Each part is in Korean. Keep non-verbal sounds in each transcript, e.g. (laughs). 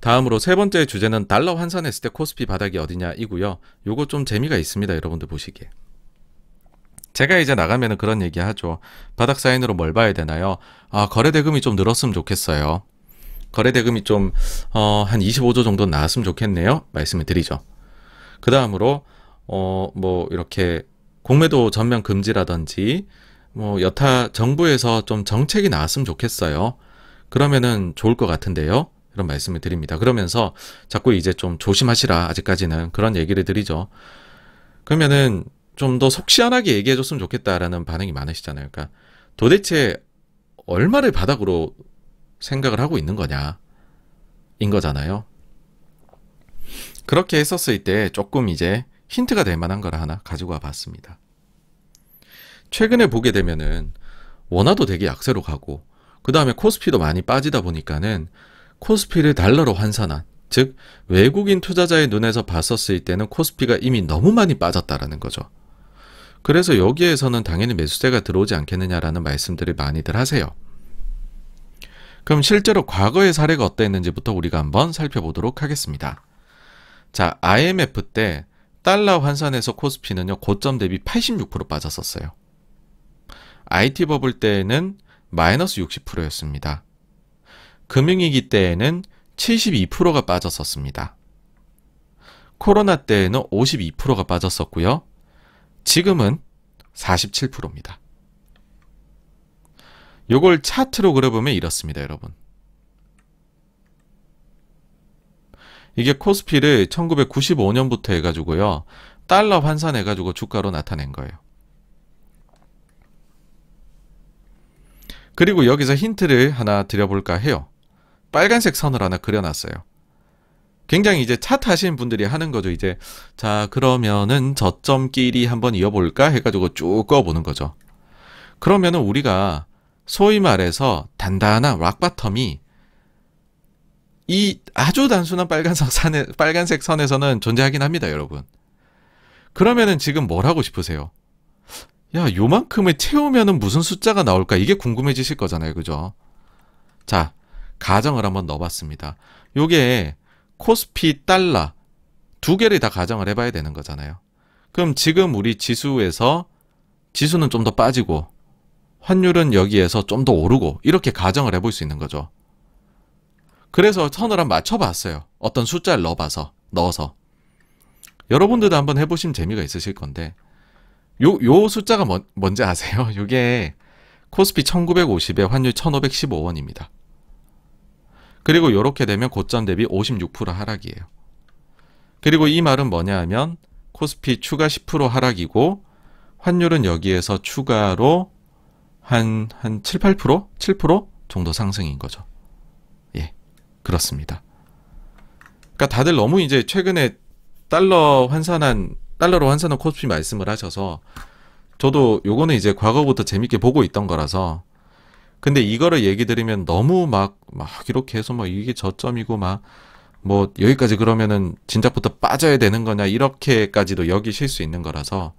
다음으로 세 번째 주제는 달러 환산했을 때 코스피 바닥이 어디냐이고요. 요거 좀 재미가 있습니다. 여러분들 보시기에. 제가 이제 나가면은 그런 얘기 하죠. 바닥 사인으로 뭘 봐야 되나요? 아, 거래 대금이 좀 늘었으면 좋겠어요. 거래 대금이 좀, 어, 한 25조 정도 나왔으면 좋겠네요. 말씀을 드리죠. 그 다음으로, 어, 뭐, 이렇게, 공매도 전면 금지라든지, 뭐, 여타 정부에서 좀 정책이 나왔으면 좋겠어요. 그러면은 좋을 것 같은데요. 그런 말씀을 드립니다. 그러면서 자꾸 이제 좀 조심하시라 아직까지는 그런 얘기를 드리죠. 그러면은 좀 더속 시원하게 얘기해 줬으면 좋겠다라는 반응이 많으시잖아요. 그러니까 도대체 얼마를 바닥으로 생각을 하고 있는 거냐 인 거잖아요. 그렇게 했었을 때 조금 이제 힌트가 될 만한 걸 하나 가지고 와 봤습니다. 최근에 보게 되면은 원화도 되게 약세로 가고 그 다음에 코스피도 많이 빠지다 보니까는 코스피를 달러로 환산한 즉 외국인 투자자의 눈에서 봤었을 때는 코스피가 이미 너무 많이 빠졌다라는 거죠. 그래서 여기에서는 당연히 매수세가 들어오지 않겠느냐라는 말씀들을 많이들 하세요. 그럼 실제로 과거의 사례가 어땠는지부터 우리가 한번 살펴보도록 하겠습니다. 자, IMF 때 달러 환산해서 코스피는요, 고점 대비 86% 빠졌었어요. IT 버블 때에는 마이너스 60%였습니다. 금융위기 때에는 72%가 빠졌었습니다. 코로나 때에는 52%가 빠졌었고요. 지금은 47%입니다. 요걸 차트로 그려보면 이렇습니다, 여러분. 이게 코스피를 1995년부터 해가지고요. 달러 환산해가지고 주가로 나타낸 거예요. 그리고 여기서 힌트를 하나 드려볼까 해요. 빨간색 선을 하나 그려놨어요. 굉장히 이제 차 타신 분들이 하는 거죠. 이제 자 그러면은 저점끼리 한번 이어볼까 해가지고 쭉 꺼보는 거죠. 그러면은 우리가 소위 말해서 단단한 락바텀이 이 아주 단순한 빨간색 선에, 빨간색 선에서는 존재하긴 합니다, 여러분. 그러면은 지금 뭘 하고 싶으세요? 야, 요만큼을 채우면은 무슨 숫자가 나올까? 이게 궁금해지실 거잖아요, 그죠? 자, 가정을 한번 넣어봤습니다. 요게 코스피 달러 두 개를 다 가정을 해봐야 되는 거잖아요. 그럼 지금 우리 지수에서 지수는 좀 더 빠지고 환율은 여기에서 좀 더 오르고 이렇게 가정을 해볼 수 있는 거죠. 그래서 선을 한번 맞춰봤어요. 어떤 숫자를 넣어봐서 넣어서 여러분들도 한번 해보시면 재미가 있으실 건데 요요 숫자가 뭔, 뭔지 아세요? (laughs) 요게 코스피 1950에 환율 1515원입니다. 그리고 이렇게 되면 고점 대비 56% 하락이에요. 그리고 이 말은 뭐냐 하면 코스피 추가 10% 하락이고 환율은 여기에서 추가로 한, 한 7, 8%? 7% 정도 상승인 거죠. 예. 그렇습니다. 그러니까 다들 너무 이제 최근에 달러 환산한, 달러로 환산한 코스피 말씀을 하셔서 저도 요거는 이제 과거부터 재밌게 보고 있던 거라서 근데 이거를 얘기 드리면 너무 막, 막 이렇게 해서 막 뭐 이게 저점이고 막, 뭐 여기까지 그러면은 진작부터 빠져야 되는 거냐, 이렇게까지도 여기실 수 있는 거라서,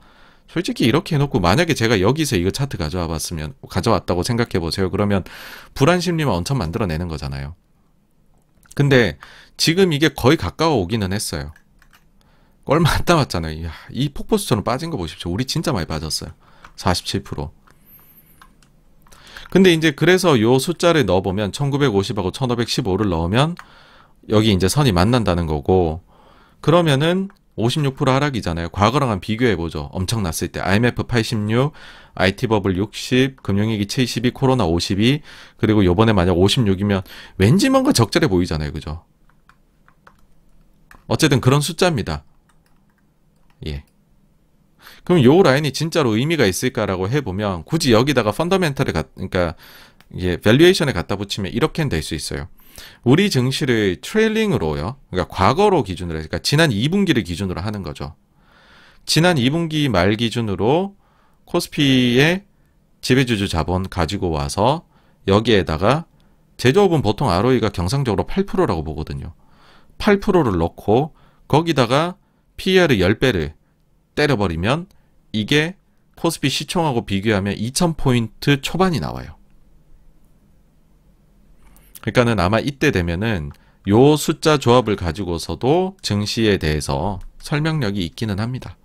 솔직히 이렇게 해놓고 만약에 제가 여기서 이거 차트 가져와 봤으면, 가져왔다고 생각해 보세요. 그러면 불안 심리만 엄청 만들어내는 거잖아요. 근데 지금 이게 거의 가까워 오기는 했어요. 얼마 안 남았잖아요. 이야, 이 폭포수처럼 빠진 거 보십시오. 우리 진짜 많이 빠졌어요. 47%. 근데 이제 그래서 요 숫자를 넣어보면 1950하고 1515를 넣으면 여기 이제 선이 만난다는 거고 그러면은 56% 하락이잖아요. 과거랑 한 비교해보죠. 엄청났을 때. IMF 86, IT버블 60, 금융위기 72, 코로나 52, 그리고 요번에 만약 56이면 왠지 뭔가 적절해 보이잖아요. 그죠? 어쨌든 그런 숫자입니다. 예. 그럼 요 라인이 진짜로 의미가 있을까라고 해보면 굳이 여기다가 펀더멘털을 갖, 그러니까 이게 밸류에이션에 갖다 붙이면 이렇게는 될 수 있어요. 우리 증시를 트레일링으로요. 그러니까 과거로 기준으로 그러니까 지난 2분기를 기준으로 하는 거죠. 지난 2분기 말 기준으로 코스피의 지배주주 자본 가지고 와서 여기에다가 제조업은 보통 ROE가 경상적으로 8%라고 보거든요. 8%를 넣고 거기다가 PER의 10배를 때려버리면 이게 코스피 시총하고 비교하면 2000포인트 초반이 나와요. 그러니까는 아마 이때 되면은 요 숫자 조합을 가지고서도 증시에 대해서 설명력이 있기는 합니다.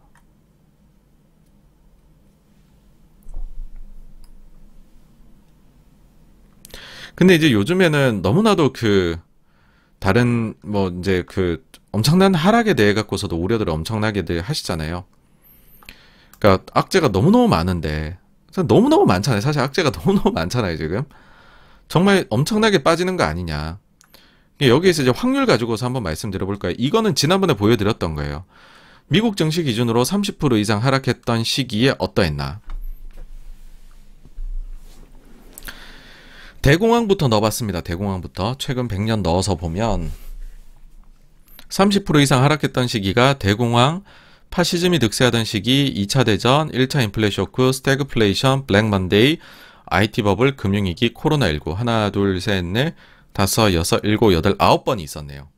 근데 이제 요즘에는 너무나도 그 다른 뭐 이제 그 엄청난 하락에 대해 갖고서도 우려들을 엄청나게들 하시잖아요. 그러니까 악재가 너무너무 많은데 너무너무 많잖아요. 사실 악재가 (laughs) 너무너무 많잖아요, 지금. 정말 엄청나게 빠지는 거 아니냐. 여기에서 이제 확률 가지고서 한번 말씀드려 볼까요? 이거는 지난번에 보여드렸던 거예요. 미국 증시 기준으로 30% 이상 하락했던 시기에 어떠했나? 대공황부터 넣어봤습니다. 대공황부터 최근 100년 넣어서 보면 30% 이상 하락했던 시기가 대공황, 파시즘이 득세하던 시기 2차 대전, 1차 인플레이션 쇼크, 스태그플레이션, 블랙먼데이, IT 버블, 금융위기, 코로나19 하나, 둘, 셋, 넷, 다섯, 여섯, 일곱, 여덟, 아홉 번이 있었네요.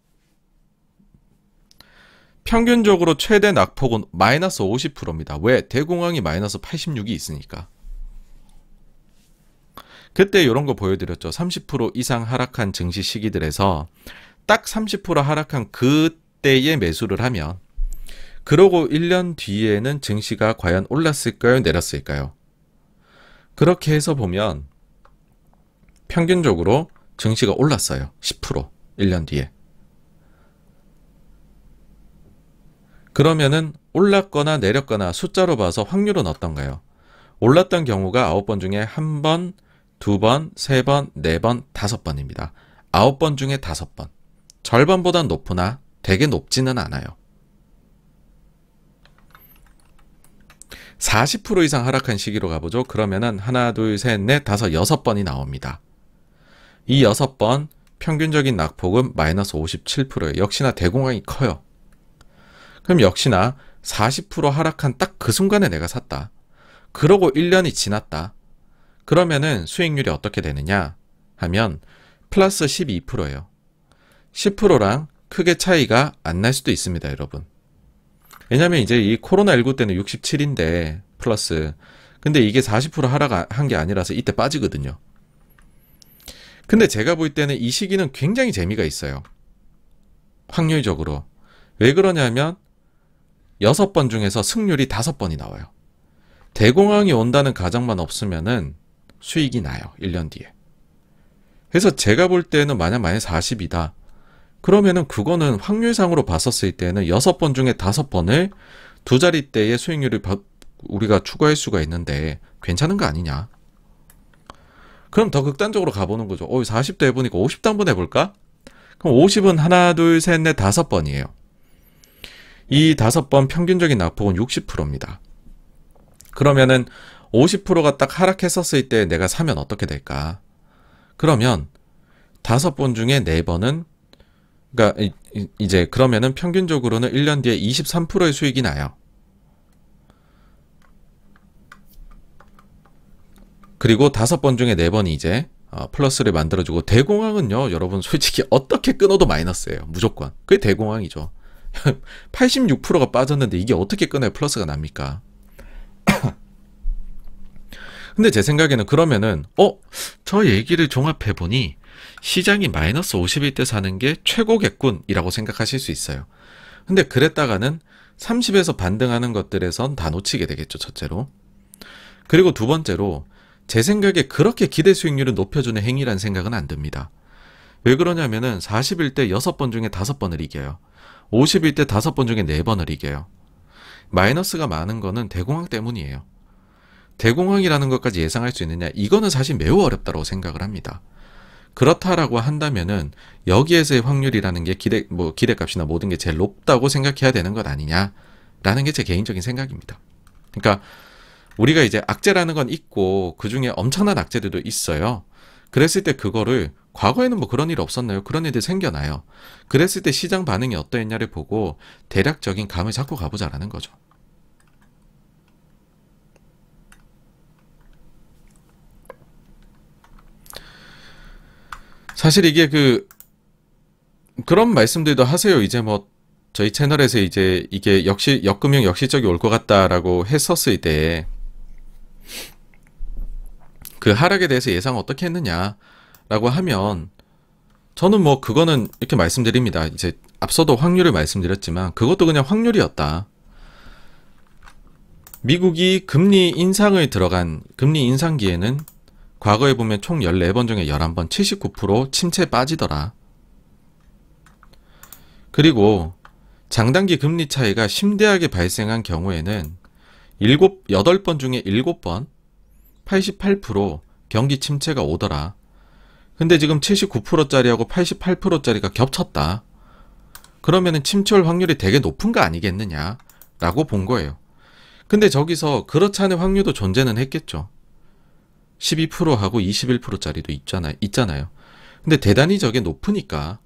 평균적으로 최대 낙폭은 마이너스 50%입니다. 왜? 대공황이 마이너스 86이 있으니까. 그때 이런 거 보여드렸죠. 30% 이상 하락한 증시 시기들에서 딱 30% 하락한 그때의 매수를 하면 그러고 1년 뒤에는 증시가 과연 올랐을까요? 내렸을까요? 그렇게 해서 보면 평균적으로 증시가 올랐어요. 10% 1년 뒤에. 그러면은 올랐거나 내렸거나 숫자로 봐서 확률은 어떤가요? 올랐던 경우가 9번 중에 1번, 2번, 3번, 4번, 5번입니다. 9번 중에 5번. 절반보다 높으나 되게 높지는 않아요. 40% 이상 하락한 시기로 가보죠. 그러면은 하나, 둘, 셋, 넷, 다섯, 여섯 번이 나옵니다. 이 여섯 번 평균적인 낙폭은 마이너스 57%예요. 역시나 대공황이 커요. 그럼 역시나 40% 하락한 딱 그 순간에 내가 샀다. 그러고 1년이 지났다. 그러면은 수익률이 어떻게 되느냐 하면 플러스 12%예요. 10%랑 크게 차이가 안 날 수도 있습니다, 여러분. 왜냐면 이제 이 코로나19 때는 67인데 플러스 근데 이게 40% 하락한 게 아니라서 이때 빠지거든요. 근데 제가 볼 때는 이 시기는 굉장히 재미가 있어요. 확률적으로. 왜 그러냐면 여섯 번 중에서 승률이 다섯 번이 나와요. 대공황이 온다는 가정만 없으면은 수익이 나요. 1년 뒤에. 그래서 제가 볼 때는 만약 만약 40이다. 그러면은 그거는 확률상으로 봤었을 때는 여섯 번 중에 다섯 번을 두 자릿대의 수익률을 우리가 추구할 수가 있는데 괜찮은 거 아니냐. 그럼 더 극단적으로 가보는 거죠. 어, 40도 해보니까 50도 한번 해볼까? 그럼 50은 하나, 둘, 셋, 넷, 다섯 번이에요. 이 다섯 번 평균적인 낙폭은 60%입니다. 그러면은 50%가 딱 하락했었을 때 내가 사면 어떻게 될까? 그러면 다섯 번 중에 네 번은 그러니까 이제 그러면은 평균적으로는 1년 뒤에 23%의 수익이 나요. 그리고 다섯 번 중에 네 번이 이제 어, 플러스를 만들어주고 대공황은요 여러분 솔직히 어떻게 끊어도 마이너스예요 무조건 그게 대공황이죠 86%가 (laughs) 빠졌는데 이게 어떻게 끊어야 플러스가 납니까 (coughs) 근데 제 생각에는 그러면은 어? 저 얘기를 종합해보니 시장이 마이너스 50일 때 사는 게 최고겠군이라고 생각하실 수 있어요. 근데 그랬다가는 30에서 반등하는 것들에선 다 놓치게 되겠죠, 첫째로. 그리고 두 번째로 제 생각에 그렇게 기대 수익률을 높여주는 행위란 생각은 안 듭니다. 왜 그러냐면은 40일 때 6번 중에 5번을 이겨요. 50일 때 5번 중에 4번을 이겨요. 마이너스가 많은 거는 대공황 때문이에요. 대공황이라는 것까지 예상할 수 있느냐? 이거는 사실 매우 어렵다고 생각을 합니다. 그렇다라고 한다면은 여기에서의 확률이라는 게 기대 뭐 기대값이나 모든 게 제일 높다고 생각해야 되는 것 아니냐라는 게 제 개인적인 생각입니다. 그러니까 우리가 이제 악재라는 건 있고 그 중에 엄청난 악재들도 있어요. 그랬을 때 그거를 과거에는 뭐 그런 일 없었나요? 그런 일들 생겨나요. 그랬을 때 시장 반응이 어떠했냐를 보고 대략적인 감을 잡고 가보자라는 거죠. 사실 이게 그 그런 말씀들도 하세요. 이제 뭐 저희 채널에서 이제 이게 역시 역금융 역시적이 올 것 같다라고 했었을 때 그 하락에 대해서 예상 어떻게 했느냐라고 하면 저는 뭐 그거는 이렇게 말씀드립니다. 이제 앞서도 확률을 말씀드렸지만 그것도 그냥 확률이었다. 미국이 금리 인상을 들어간 금리 인상기에는 과거에 보면 총 14번 중에 11번 79% 침체 빠지더라. 그리고 장단기 금리 차이가 심대하게 발생한 경우에는 7, 8번 중에 7번 88% 경기 침체가 오더라. 근데 지금 79%짜리하고 88%짜리가 겹쳤다. 그러면 침체 올 확률이 되게 높은 거 아니겠느냐 라고 본 거예요. 근데 저기서 그렇지 않은 확률도 존재는 했겠죠. 12%하고 21%짜리도 있잖아요. 있잖아요. 근데 대단히 저게 높으니까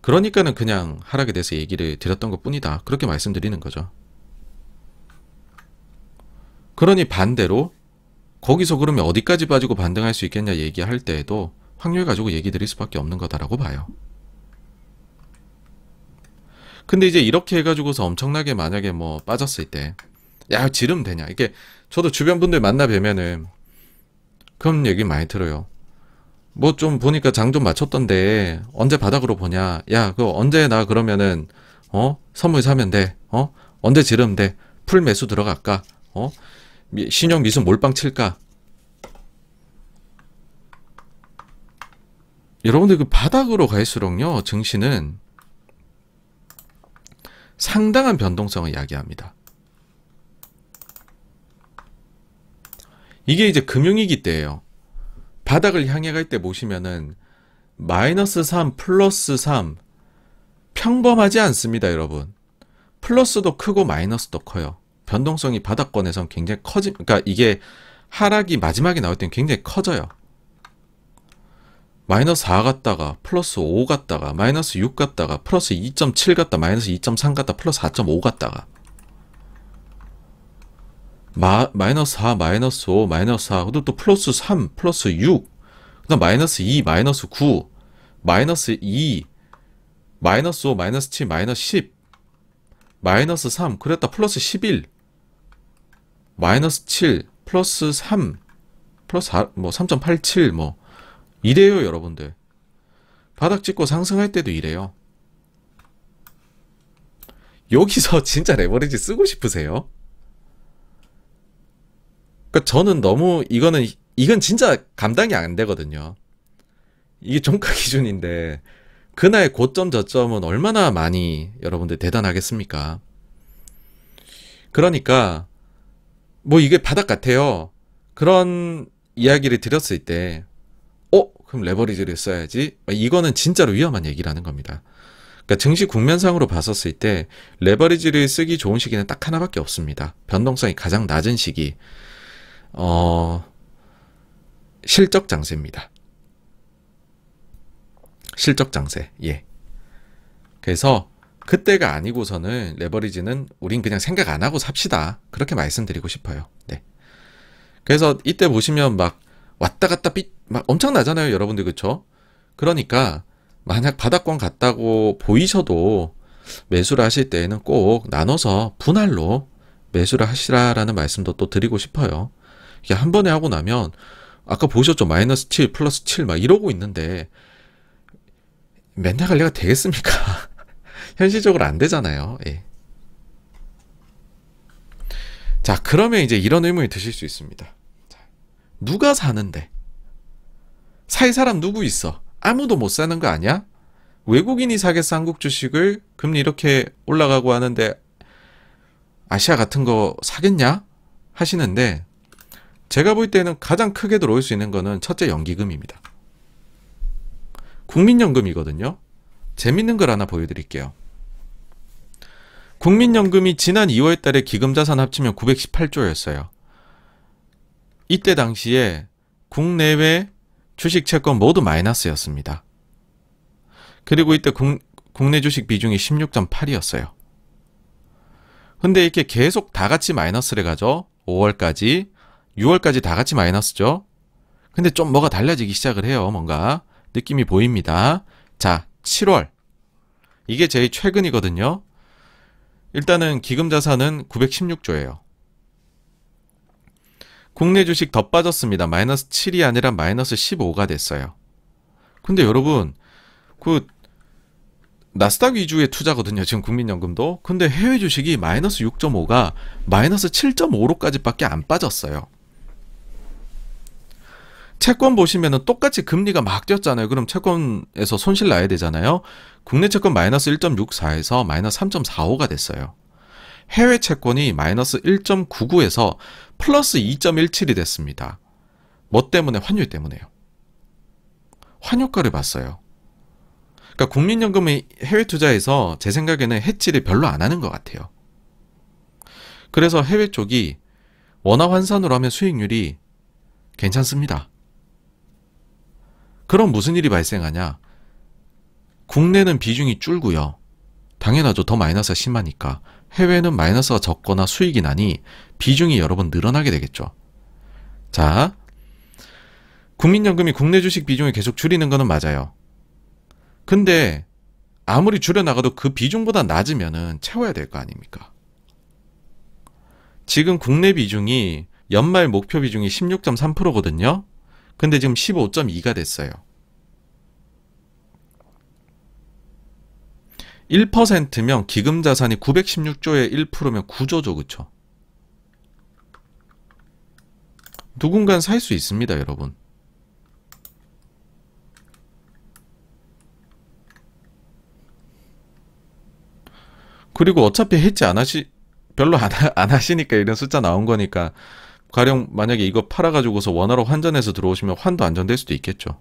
그러니까는 그냥 하락에 대해서 얘기를 드렸던 것 뿐이다. 그렇게 말씀드리는 거죠. 그러니 반대로 거기서 그러면 어디까지 빠지고 반등할 수 있겠냐 얘기할 때에도 확률 가지고 얘기 드릴 수밖에 없는 거다라고 봐요. 근데 이제 이렇게 해가지고서 엄청나게 만약에 뭐 빠졌을 때, 야, 지름 되냐. 이게 저도 주변 분들 만나 뵈면은 그런 얘기 많이 들어요. 뭐 좀 보니까 장 좀 맞췄던데 언제 바닥으로 보냐? 야, 그 언제 나 그러면은 어 선물 사면 돼? 어 언제 지르면 돼? 풀 매수 들어갈까? 어 신용 미수 몰빵 칠까? 여러분들 그 바닥으로 갈수록요 증시는 상당한 변동성을 야기합니다. 이게 이제 금융위기 때예요. 바닥을 향해 갈 때 보시면은 마이너스 3, 플러스 3 평범하지 않습니다, 여러분. 플러스도 크고 마이너스도 커요. 변동성이 바닥권에선 굉장히 커지, 그러니까 이게 하락이 마지막에 나올 땐 굉장히 커져요. 마이너스 4 갔다가 플러스 5 갔다가 마이너스 6 갔다가 플러스 2.7 갔다 마이너스 2.3 갔다 플러스 4.5 갔다가 마, 마이너스 4, 마이너스 5, 마이너스 4, 그리고 또 플러스 3, 플러스 6, 그 다음 마이너스 2, 마이너스 9, 마이너스 2, 마이너스 5, 마이너스 7, 마이너스 10, 마이너스 3, 그랬다 플러스 11, 마이너스 7, 플러스 3, 플러스 4, 뭐 3.87, 뭐 이래요 여러분들. 바닥 찍고 상승할 때도 이래요. 여기서 (laughs) 진짜 레버리지 쓰고 싶으세요? 그러니까 저는 너무 이거는 이건 진짜 감당이 안 되거든요. 이게 종가 (laughs) 기준인데 그날 고점 저점은 얼마나 많이 여러분들 대단하겠습니까? 그러니까 뭐 이게 바닥 같아요. 그런 이야기를 드렸을 때, 어 그럼 레버리지를 써야지. 이거는 진짜로 위험한 얘기라는 겁니다. 그러니까 증시 국면상으로 봤었을 때 레버리지를 쓰기 좋은 시기는 딱 하나밖에 없습니다. 변동성이 가장 낮은 시기. 어, 실적 장세입니다. 실적 장세, 예. 그래서 그때가 아니고서는 레버리지는 우린 그냥 생각 안 하고 삽시다. 그렇게 말씀드리고 싶어요. 네. 그래서 이때 보시면 막 왔다 갔다 삐, 막 엄청나잖아요. 여러분들, 그쵸? 그러니까 만약 바닥권 갔다고 보이셔도 매수를 하실 때에는 꼭 나눠서 분할로 매수를 하시라라는 말씀도 또 드리고 싶어요. 이게 한 번에 하고 나면 아까 보셨죠? 마이너스 7, 플러스 7막 이러고 있는데 맨날 관리가 되겠습니까? (laughs) 현실적으로 안 되잖아요. 예. 자, 그러면 이제 이런 의문이 드실 수 있습니다. 누가 사는데? 살 사람 누구 있어? 아무도 못 사는 거 아니야? 외국인이 사겠어 한국 주식을 금리 이렇게 올라가고 하는데 아시아 같은 거 사겠냐? 하시는데 제가 볼 때는 가장 크게 들어올 수 있는 거는 첫째 연기금입니다. 국민연금이거든요. 재밌는 걸 하나 보여드릴게요. 국민연금이 지난 2월 달에 기금자산 합치면 918조였어요. 이때 당시에 국내외 주식 채권 모두 마이너스였습니다. 그리고 이때 국, 국내 주식 비중이 16.8이었어요. 근데 이렇게 계속 다 같이 마이너스를 가죠. 5월까지 6월까지 다 같이 마이너스죠. 근데 좀 뭐가 달라지기 시작을 해요. 뭔가 느낌이 보입니다. 자, 7월. 이게 제일 최근이거든요. 일단은 기금 자산은 916조예요. 국내 주식 더 빠졌습니다. 마이너스 7이 아니라 마이너스 15가 됐어요. 근데 여러분, 그, 나스닥 위주의 투자거든요. 지금 국민연금도. 근데 해외 주식이 마이너스 6.5가 마이너스 7.5로까지밖에 안 빠졌어요. 채권 보시면은 똑같이 금리가 막 뛰었잖아요. 그럼 채권에서 손실 나야 되잖아요. 국내 채권 마이너스 1.64에서 마이너스 3.45가 됐어요. 해외 채권이 마이너스 1.99에서 플러스 2.17이 됐습니다. 뭐 때문에? 환율 때문에요. 환율가를 봤어요. 그러니까 국민연금의 해외 투자에서 제 생각에는 해치를 별로 안 하는 것 같아요. 그래서 해외 쪽이 원화 환산으로 하면 수익률이 괜찮습니다. 그럼 무슨 일이 발생하냐? 국내는 비중이 줄고요. 당연하죠. 더 마이너스가 심하니까. 해외는 마이너스가 적거나 수익이 나니 비중이 여러 번 늘어나게 되겠죠. 자, 국민연금이 국내 주식 비중을 계속 줄이는 거는 맞아요. 근데 아무리 줄여나가도 그 비중보다 낮으면 채워야 될 거 아닙니까? 지금 국내 비중이 연말 목표 비중이 16.3%거든요. 근데 지금 15.2가 됐어요. 1%면 기금 자산이 9 1 6조에 1%면 9조죠, 그쵸? 누군간 살 수 있습니다, 여러분. 그리고 어차피 했지안 하시, 별로 안, 하, 안 하시니까 이런 숫자 나온 거니까 가령 만약에 이거 팔아가지고서 원화로 환전해서 들어오시면 환도 안전될 수도 있겠죠.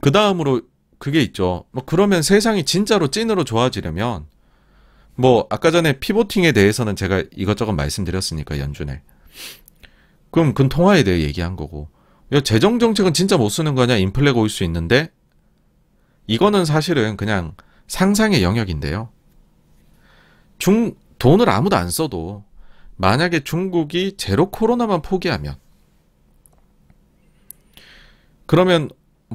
그 다음으로 그게 있죠. 뭐 그러면 세상이 진짜로 찐으로 좋아지려면 뭐 아까 전에 피보팅에 대해서는 제가 이것저것 말씀드렸으니까 연준에 그럼 그 통화에 대해 얘기한 거고 야, 재정 정책은 진짜 못 쓰는 거냐 인플레가 올 수 있는데 이거는 사실은 그냥 상상의 영역인데요. 중 돈을 아무도 안 써도 만약에 중국이 제로 코로나만 포기하면 그러면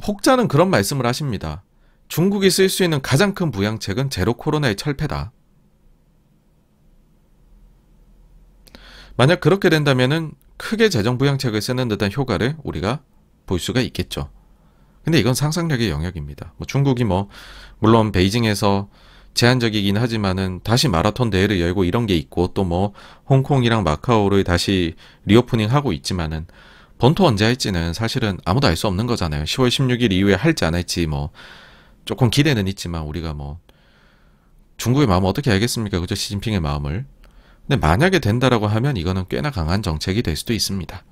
혹자는 그런 말씀을 하십니다. 중국이 쓸 수 있는 가장 큰 부양책은 제로 코로나의 철폐다. 만약 그렇게 된다면은 크게 재정 부양책을 쓰는 듯한 효과를 우리가 볼 수가 있겠죠. 근데 이건 상상력의 영역입니다. 뭐 중국이 뭐 물론 베이징에서 제한적이긴 하지만은 다시 마라톤 대회를 열고 이런 게 있고 또 뭐 홍콩이랑 마카오를 다시 리오프닝 하고 있지만은 본토 언제 할지는 사실은 아무도 알 수 없는 거잖아요. 10월 16일 이후에 할지 안 할지 뭐 조금 기대는 있지만 우리가 뭐 중국의 마음 어떻게 알겠습니까? 그죠? 시진핑의 마음을. 근데 만약에 된다라고 하면 이거는 꽤나 강한 정책이 될 수도 있습니다.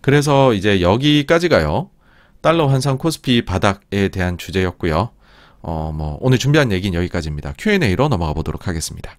그래서 이제 여기까지가요. 달러 환상 코스피 바닥에 대한 주제였고요. 어, 뭐, 오늘 준비한 얘기는 여기까지입니다. Q&A로 넘어가 보도록 하겠습니다.